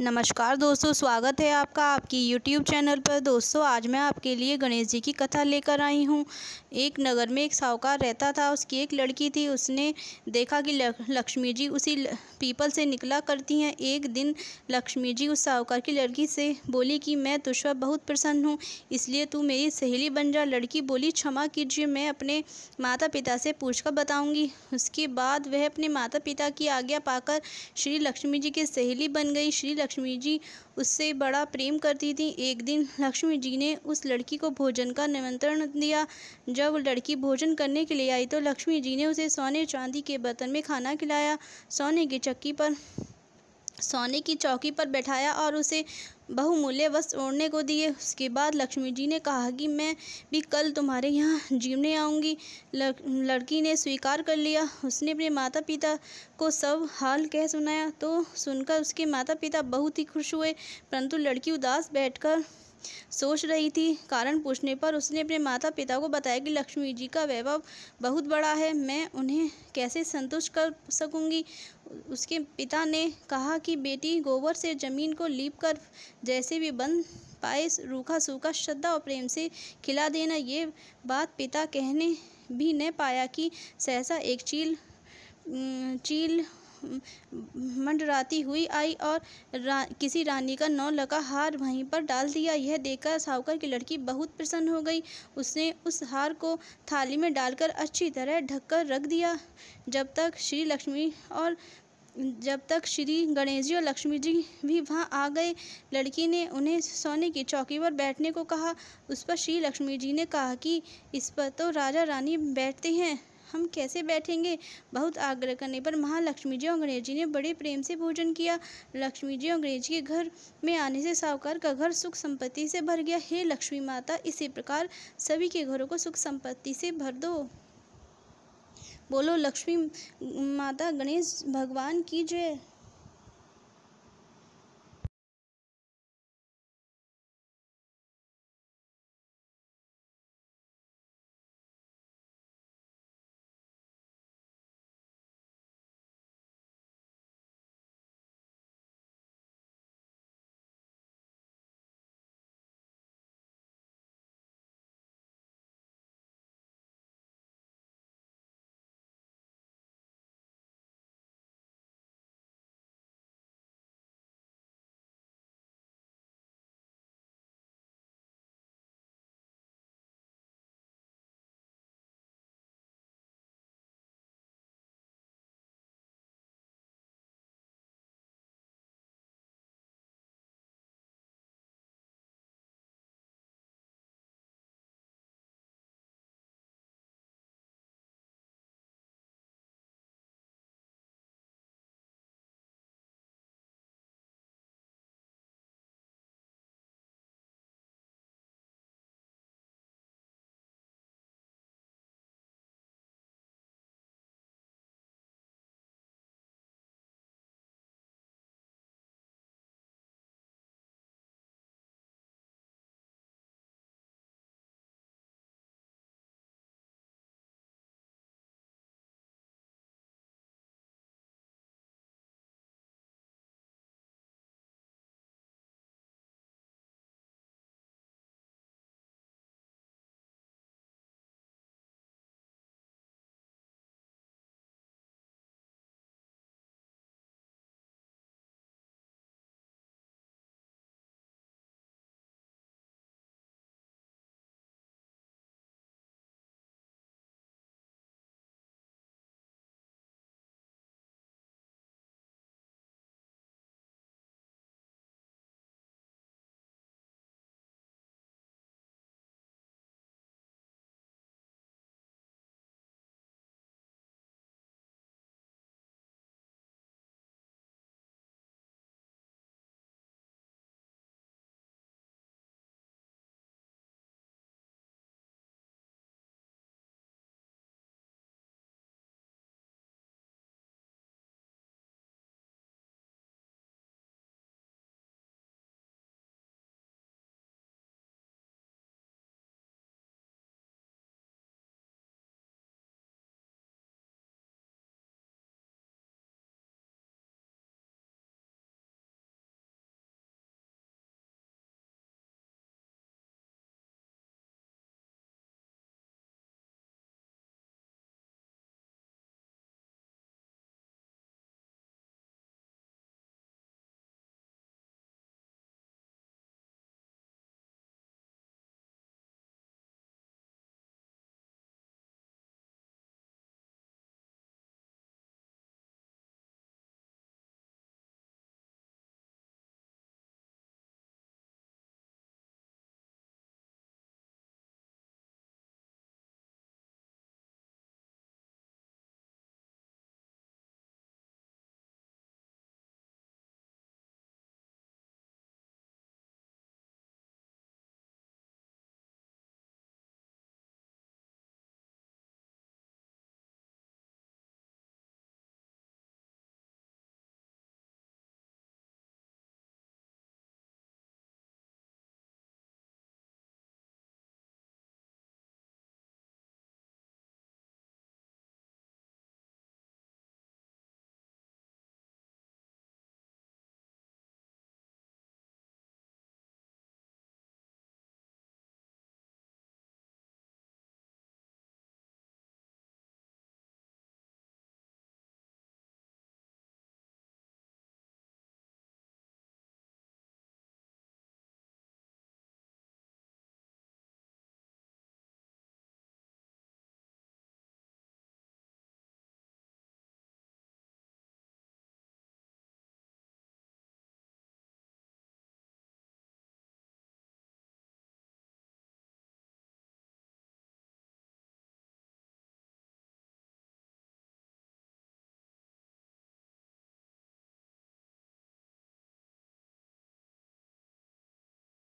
नमस्कार दोस्तों स्वागत है आपका आपकी YouTube चैनल पर दोस्तों आज मैं आपके लिए गणेश जी की कथा लेकर आई हूँ एक नगर में एक साहूकार रहता था उसकी एक लड़की थी उसने देखा कि लक्ष्मी जी उसी पीपल से निकला करती हैं एक दिन लक्ष्मी जी उस साहूकार की लड़की से बोली कि मैं तुष्वा बहुत प्रसन्न हूँ इसलिए तू मेरी सहेली बन जा लड़की बोली क्षमा कीजिए मैं अपने माता पिता से पूछ कर बताऊँगी उसके बाद वह अपने माता पिता की आज्ञा पाकर श्री लक्ष्मी जी की सहेली बन गई श्री लक्ष्मी जी उससे बड़ा प्रेम करती थी एक दिन लक्ष्मी जी ने उस लड़की को भोजन का निमंत्रण दिया जब लड़की भोजन करने के लिए आई तो लक्ष्मी जी ने उसे सोने चांदी के बर्तन में खाना खिलाया सोने की चक्की पर सोने की चौकी पर बैठाया और उसे बहुमूल्य वस्त्र ओढ़ने को दिए उसके बाद लक्ष्मी जी ने कहा कि मैं भी कल तुम्हारे यहाँ जीवने आऊँगी लड़की ने स्वीकार कर लिया उसने अपने माता पिता को सब हाल कह सुनाया तो सुनकर उसके माता पिता बहुत ही खुश हुए परंतु लड़की उदास बैठकर सोच रही थी कारण पूछने पर उसने अपने माता पिता को बताया कि लक्ष्मी जी का वैभव बहुत बड़ा है मैं उन्हें कैसे संतुष्ट कर सकूंगी उसके पिता ने कहा कि बेटी गोबर से ज़मीन को लीप कर जैसे भी बन पाए रूखा सूखा श्रद्धा और प्रेम से खिला देना ये बात पिता कहने भी न पाया कि सहसा एक चील चील मंडराती हुई आई और रा, किसी रानी का नौ लगा हार वहीं पर डाल दिया यह देखकर साहूकार की लड़की बहुत प्रसन्न हो गई उसने उस हार को थाली में डालकर अच्छी तरह ढककर रख दिया जब तक श्री लक्ष्मी और जब तक श्री गणेश जी और लक्ष्मी जी भी वहाँ आ गए लड़की ने उन्हें सोने की चौकी पर बैठने को कहा उस पर श्री लक्ष्मी जी ने कहा कि इस पर तो राजा रानी बैठते हैं हम कैसे बैठेंगे बहुत आग्रह करने पर महालक्ष्मी जी अंग्रेज जी ने बड़े प्रेम से भोजन किया लक्ष्मी जी अंग्रेज के घर में आने से साहूकार का घर सुख संपत्ति से भर गया हे लक्ष्मी माता इसी प्रकार सभी के घरों को सुख संपत्ति से भर दो बोलो लक्ष्मी माता गणेश भगवान की जय